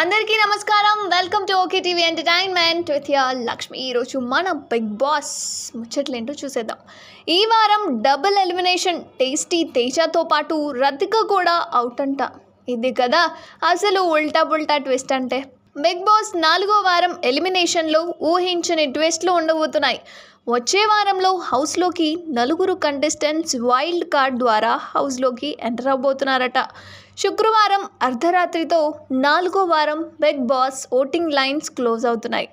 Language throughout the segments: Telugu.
అందరికీ నమస్కారం welcome to OK TV entertainment with your Lakshmi ఈరోజు మన బిగ్ బాస్ ముచ్చట్లేంటో చూసేద్దాం ఈ వారం డబుల్ ఎలిమినేషన్ టేస్టీ తేజాతో పాటు రద్దిక కూడా అవుట్ అంట ఇది కదా అసలు ఉల్టా బుల్టా ట్విస్ట్ అంటే బిగ్ బాస్ నాలుగో వారం ఎలిమినేషన్లో ఊహించని ట్విస్ట్లు ఉండబోతున్నాయి వచ్చే వారంలో హౌస్లోకి నలుగురు కంటెస్టెంట్స్ వైల్డ్ కార్డ్ ద్వారా హౌస్లోకి ఎంటర్ అవ్వబోతున్నారట శుక్రవారం అర్ధరాత్రితో నాలుగో వారం Bigg Boss voting lines close అవుతున్నాయి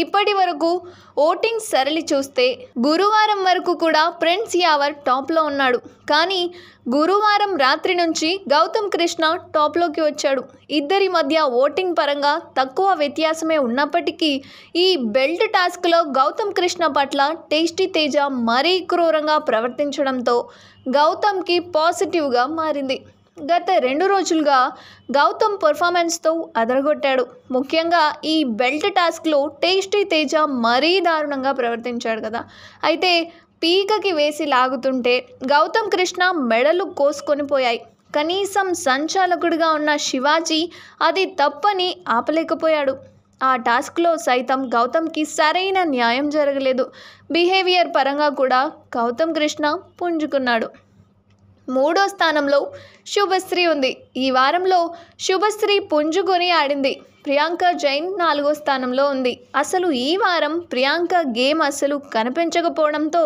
ఇప్పటి వరకు ఓటింగ్ సరళి చూస్తే గురువారం వరకు కూడా ప్రిన్స్ యావర్ టాప్లో ఉన్నాడు కానీ గురువారం రాత్రి నుంచి గౌతమ్ కృష్ణ టాప్లోకి వచ్చాడు ఇద్దరి మధ్య ఓటింగ్ పరంగా తక్కువ వ్యత్యాసమే ఉన్నప్పటికీ ఈ బెల్ట్ టాస్క్లో గౌతమ్ కృష్ణ పట్ల టేస్టీ తేజ మరీ క్రూరంగా ప్రవర్తించడంతో గౌతమ్కి పాజిటివ్గా మారింది గత రెండు రోజులుగా గౌతమ్ పర్ఫార్మెన్స్తో అదరగొట్టాడు ముఖ్యంగా ఈ బెల్ట్ టాస్క్లో టేస్టీ తేజ మరీ దారుణంగా ప్రవర్తించాడు కదా అయితే పీకకి వేసి లాగుతుంటే గౌతమ్ కృష్ణ మెడలు కోసుకొని పోయాయి కనీసం సంచాలకుడిగా ఉన్న శివాజీ అది తప్పని ఆపలేకపోయాడు ఆ టాస్క్లో సైతం గౌతమ్కి సరైన న్యాయం జరగలేదు బిహేవియర్ పరంగా కూడా గౌతమ్ కృష్ణ పుంజుకున్నాడు మూడో స్థానంలో శుభశ్రీ ఉంది ఈ వారంలో శుభశ్రీ పుంజుకొని ఆడింది ప్రియాంక జైన్ నాలుగో స్థానంలో ఉంది అసలు ఈ వారం ప్రియాంక గేమ్ అసలు కనిపించకపోవడంతో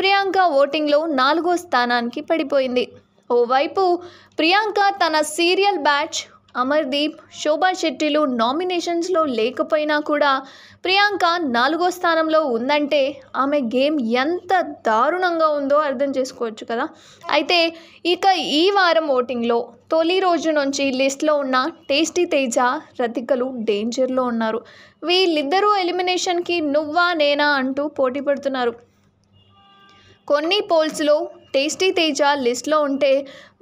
ప్రియాంక ఓటింగ్లో నాలుగో స్థానానికి పడిపోయింది ఓవైపు ప్రియాంక తన సీరియల్ బ్యాచ్ అమర్దీప్ శోభా శెట్టిలు నామినేషన్స్లో లేకపోయినా కూడా ప్రియాంక నాలుగో స్థానంలో ఉందంటే ఆమె గేమ్ ఎంత దారుణంగా ఉందో అర్థం చేసుకోవచ్చు కదా అయితే ఇక ఈ వారం ఓటింగ్లో తొలి రోజు నుంచి లిస్ట్లో ఉన్న టేస్టీ తేజ రతికలు డేంజర్లో ఉన్నారు వీళ్ళిద్దరూ ఎలిమినేషన్కి నువ్వా నేనా అంటూ పోటీ పడుతున్నారు కొన్ని పోల్స్లో టేస్టీ తేజ లిస్ట్లో ఉంటే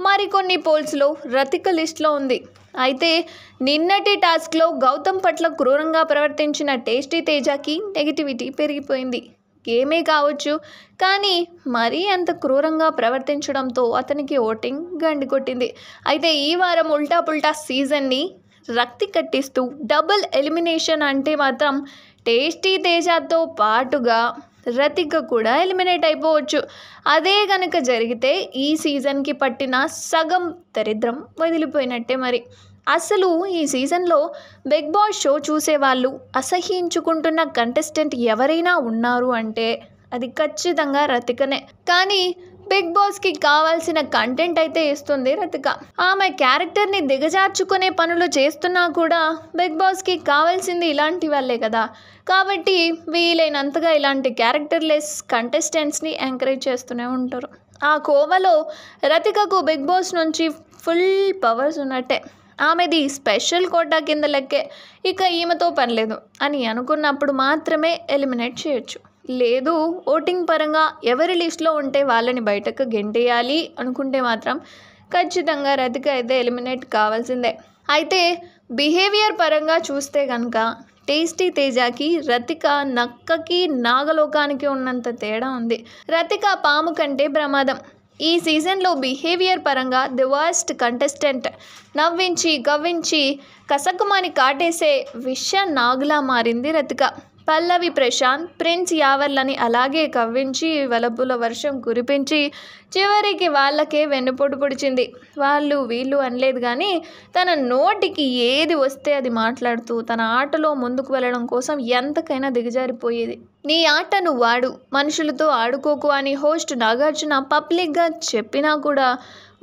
మరికొన్ని పోల్స్లో రతిక లిస్ట్లో ఉంది అయితే నిన్నటి టాస్క్లో గౌతమ్ పట్ల క్రూరంగా ప్రవర్తించిన టేస్టీ తేజకి నెగిటివిటీ పెరిగిపోయింది గేమే కావచ్చు కానీ మరీ అంత క్రూరంగా ప్రవర్తించడంతో అతనికి ఓటింగ్ గండికొట్టింది అయితే ఈ వారం ఉల్టా పుల్టా సీజన్ని రక్తి కట్టిస్తూ డబుల్ ఎలిమినేషన్ అంటే మాత్రం టేస్టీ తేజాతో పాటుగా రతిక కూడా ఎలిమినేట్ అయిపోవచ్చు అదే కనుక జరిగితే ఈ సీజన్కి పట్టిన సగం దరిద్రం వదిలిపోయినట్టే మరి అసలు ఈ సీజన్లో బిగ్ బాస్ షో చూసేవాళ్ళు అసహ్యించుకుంటున్న కంటెస్టెంట్ ఎవరైనా ఉన్నారు అంటే అది ఖచ్చితంగా రతికనే కానీ బిగ్ బాస్కి కావాల్సిన కంటెంట్ అయితే ఇస్తుంది రతిక ఆమె క్యారెక్టర్ని దిగజార్చుకునే పనులు చేస్తున్నా కూడా బిగ్ బాస్కి కావాల్సింది ఇలాంటి వాళ్ళే కదా కాబట్టి వీలైనంతగా ఇలాంటి క్యారెక్టర్లెస్ కంటెస్టెంట్స్ని ఎంకరేజ్ చేస్తూనే ఉంటారు ఆ కోవలో రతికకు బిగ్ బాస్ నుంచి ఫుల్ పవర్స్ ఉన్నట్టే ఆమెది స్పెషల్ కోటా కింద లెక్కే ఇక ఈమెతో పనిలేదు అని అనుకున్నప్పుడు మాత్రమే ఎలిమినేట్ చేయొచ్చు లేదు ఓటింగ్ పరంగా ఎవరి లిస్టులో ఉంటే వాళ్ళని బయటకు గెంటేయాలి అనుకుంటే మాత్రం ఖచ్చితంగా రతిక అయితే ఎలిమినేట్ కావాల్సిందే అయితే బిహేవియర్ పరంగా చూస్తే కనుక టేస్టీ తేజాకి రతిక నక్కకి నాగలోకానికి ఉన్నంత తేడా ఉంది రతిక పాము కంటే ప్రమాదం ఈ సీజన్లో బిహేవియర్ పరంగా ది వర్స్ట్ కంటెస్టెంట్ నవ్వించి గవ్వించి కసకుమాని కాటేసే విష నాగులా మారింది రతిక పల్లవి ప్రశాంత్ ప్రిన్స్ యావర్లని అలాగే కవ్వించి వలపుల వర్షం కురిపించి చివరికి వాళ్ళకే వెన్నుపోటు పొడిచింది వాళ్ళు వీళ్ళు అనలేదు కానీ తన నోటికి ఏది వస్తే అది మాట్లాడుతూ తన ఆటలో ముందుకు వెళ్ళడం కోసం ఎంతకైనా దిగజారిపోయేది నీ ఆటను వాడు మనుషులతో ఆడుకోకు అని హోస్ట్ నాగార్జున పబ్లిక్గా చెప్పినా కూడా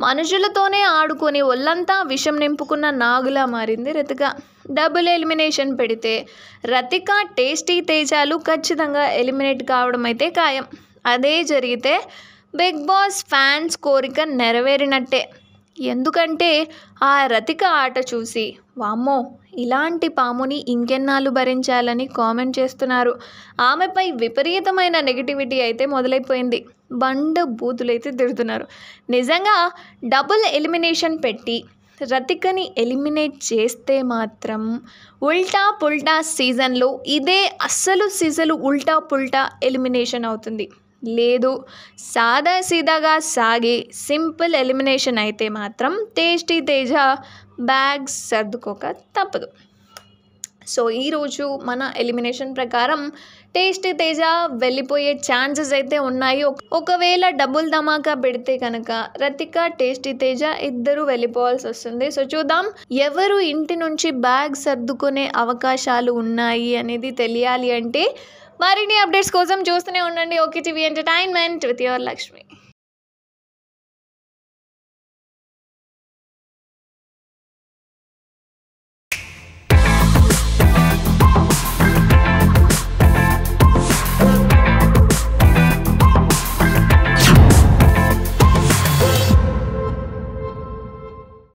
మనుషులతోనే ఆడుకొని ఒళ్ళంతా విషం నింపుకున్న నాగులా మారింది రెతుగా డబుల్ ఎలిమినేషన్ పెడితే రతిక టేస్టీ తేజాలు ఖచ్చితంగా ఎలిమినేట్ కావడం అయితే ఖాయం అదే జరిగితే బిగ్ బాస్ ఫ్యాన్స్ కోరిక నెరవేరినట్టే ఎందుకంటే ఆ రతిక ఆట చూసి వామ్మో ఇలాంటి పాముని ఇంకెన్నాళ్ళు భరించాలని కామెంట్ చేస్తున్నారు ఆమెపై విపరీతమైన నెగిటివిటీ అయితే మొదలైపోయింది బండ బూతులైతే తిడుతున్నారు నిజంగా డబుల్ ఎలిమినేషన్ పెట్టి రతికని ఎలిమినేట్ చేస్తే మాత్రం ఉల్టా పుల్టా సీజన్లో ఇదే అస్సలు సీజలు ఉల్టా పుల్టా ఎలిమినేషన్ అవుతుంది లేదు సాదా సీదాగా సాగి సింపుల్ ఎలిమినేషన్ అయితే మాత్రం టేస్టీ తేజ బ్యాగ్స్ సర్దుకోక తప్పదు సో ఈరోజు మన ఎలిమినేషన్ ప్రకారం టేస్ట్ తేజ వెళ్ళిపోయే ఛాన్సెస్ అయితే ఉన్నాయి ఒకవేళ డబుల్ ధమాకా పెడితే కనుక రతిక టేస్టీ తేజ ఇద్దరు వెళ్ళిపోవాల్సి వస్తుంది సో చూద్దాం ఎవరు ఇంటి నుంచి బ్యాగ్ సర్దుకునే అవకాశాలు ఉన్నాయి అనేది తెలియాలి అంటే మరిన్ని అప్డేట్స్ కోసం చూస్తూనే ఉండండి OK TV entertainment with your Lakshmi